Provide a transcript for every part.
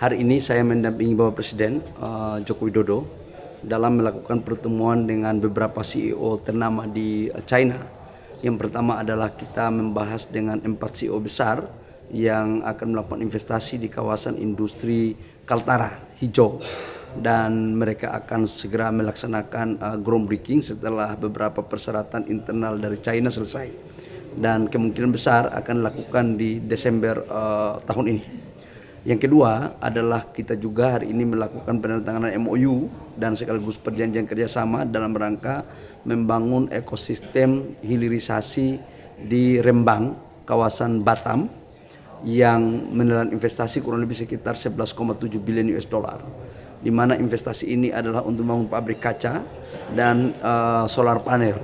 Hari ini saya mendampingi Bapak Presiden eh, Joko Widodo dalam melakukan pertemuan dengan beberapa CEO ternama di China. Yang pertama adalah kita membahas dengan empat CEO besar yang akan melakukan investasi di kawasan industri Kaltara hijau dan mereka akan segera melaksanakan uh, eh, groundbreaking setelah beberapa persyaratan internal dari China selesai dan kemungkinan besar akan dilakukan di Desember uh, tahun ini. Yang kedua adalah kita juga hari ini melakukan penandatanganan MOU dan sekaligus perjanjian kerjasama dalam rangka membangun ekosistem hilirisasi di Rembang, kawasan Batam yang menelan investasi kurang lebih sekitar 11,7 bilion US dollar di mana investasi ini adalah untuk membangun pabrik kaca dan uh, solar panel.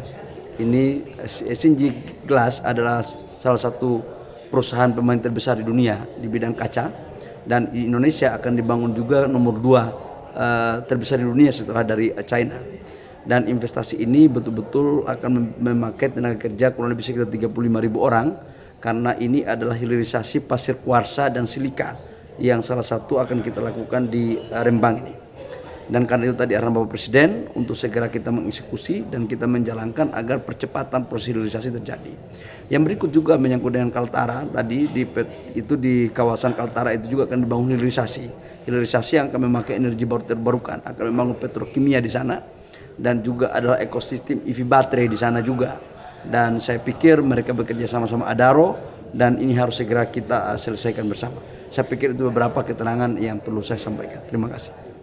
Ini SNG Glass adalah salah satu perusahaan pemain terbesar di dunia di bidang kaca dan Indonesia akan dibangun juga nomor dua uh, terbesar di dunia setelah dari China. Dan investasi ini betul-betul akan memakai tenaga kerja kurang lebih sekitar 35 ribu orang karena ini adalah hilirisasi pasir kuarsa dan silika yang salah satu akan kita lakukan di eh, Rembang ini. Dan karena itu tadi arahan Bapak Presiden untuk segera kita mengeksekusi dan kita menjalankan agar percepatan prosedurisasi terjadi. Yang berikut juga menyangkut dengan Kaltara tadi di itu di kawasan Kaltara itu juga akan dibangun hilirisasi. Hilirisasi yang akan memakai energi baru terbarukan, akan membangun petrokimia di sana dan juga adalah ekosistem EV baterai di sana juga. Dan saya pikir mereka bekerja sama-sama Adaro dan ini harus segera kita eh, selesaikan bersama. Saya pikir itu beberapa keterangan yang perlu saya sampaikan. Terima kasih.